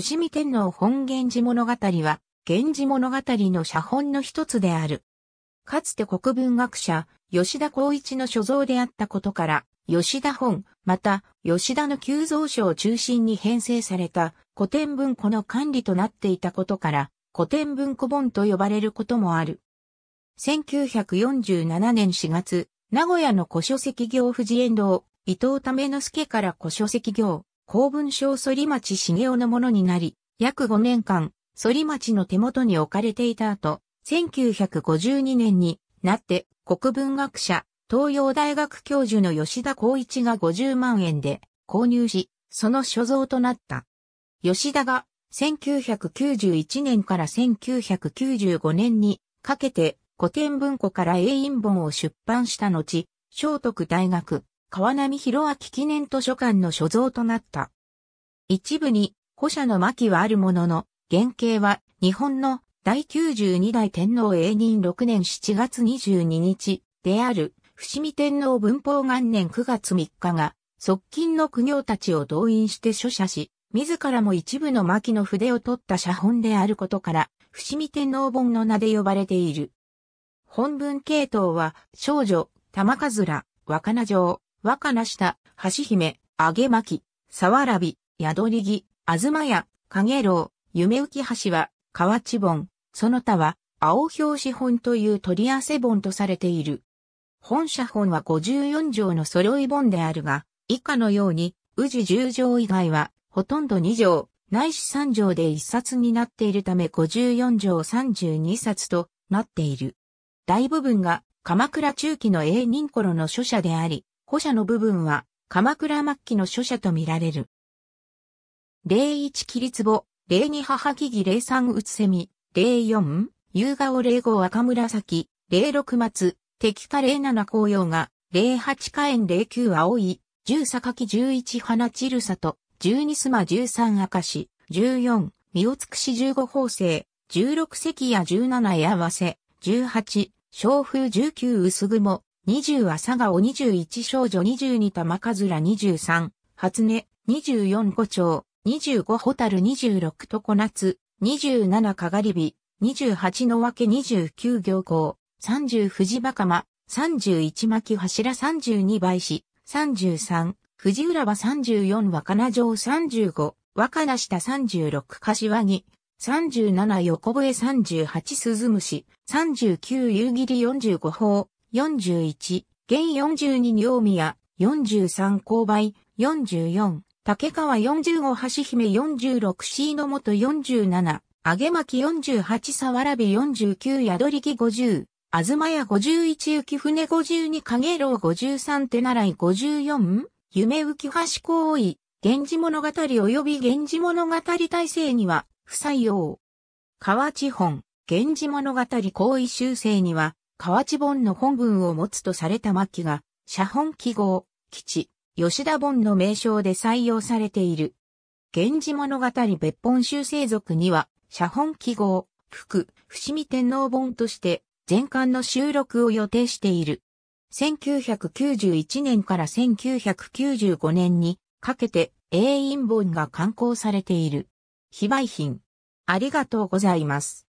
士見天皇本源氏物語は、源氏物語の写本の一つである。かつて国文学者、吉田光一の所蔵であったことから、吉田本、また、吉田の急蔵書を中心に編成された古典文庫の管理となっていたことから、古典文庫本と呼ばれることもある。1947年4月、名古屋の古書籍業富士遠藤、伊藤為之助から古書籍業、公文書を反町茂雄のものになり、約5年間、反町の手元に置かれていた後、1952年になって国文学者、東洋大学教授の吉田光一が50万円で購入し、その所蔵となった。吉田が1991年から1995年にかけて古典文庫から英印本を出版した後、聖徳大学、川波博明記念図書館の所蔵となった。一部に古社の巻はあるものの、原型は日本の第92代天皇永任6年7月22日である伏見天皇文法元年9月3日が側近の苦行たちを動員して書写し、自らも一部の巻の筆を取った写本であることから、伏見天皇本の名で呼ばれている。本文系統は、少女、玉かずら、若菜城、若菜下、橋姫、揚げ巻き、沢らび、宿り木、あずまや、かげろう、夢浮き橋は、河内本、その他は、青表紙本という取り合わせ本とされている。本社本は54条の揃い本であるが、以下のように、宇治10条以外は、ほとんど2条、内いし3条で1冊になっているため54条32冊となっている。大部分が鎌倉中期の永人頃の書者であり、補者の部分は鎌倉末期の書者とみられる。01切り壺、02母木々03うつせみ、04夕顔05赤紫、06松、敵化07紅葉が、08火炎09青い、10榊11花散る里、12須磨13明石、14身を尽くし15法制、16関や17合わせ、18、小風19薄雲、20朝顔21少女22玉かずら23、初音24五丁、25ホタル26と常夏、27かがり火、28の分け29行行、30藤馬カマ、31巻柱32倍子、33、藤浦和34若菜城35、若菜下36かしわ木、37横笛38鈴虫、39夕霧45法、41、現42両宮、43勾配、44、竹川45橋姫4 6椎野元47、揚げ巻48沢らび49宿り木50、あずまや51浮船52影楼53手習い 54? 夢浮橋行為、源氏物語及び源氏物語体制には不採用。河内本、源氏物語行為修正には河内本の本文を持つとされた末期が、写本記号、基地、吉田本の名称で採用されている。源氏物語別本修正族には、写本記号、福、伏見天皇本として、全巻の収録を予定している。1991年から1995年にかけて永遠本が刊行されている。非売品。ありがとうございます。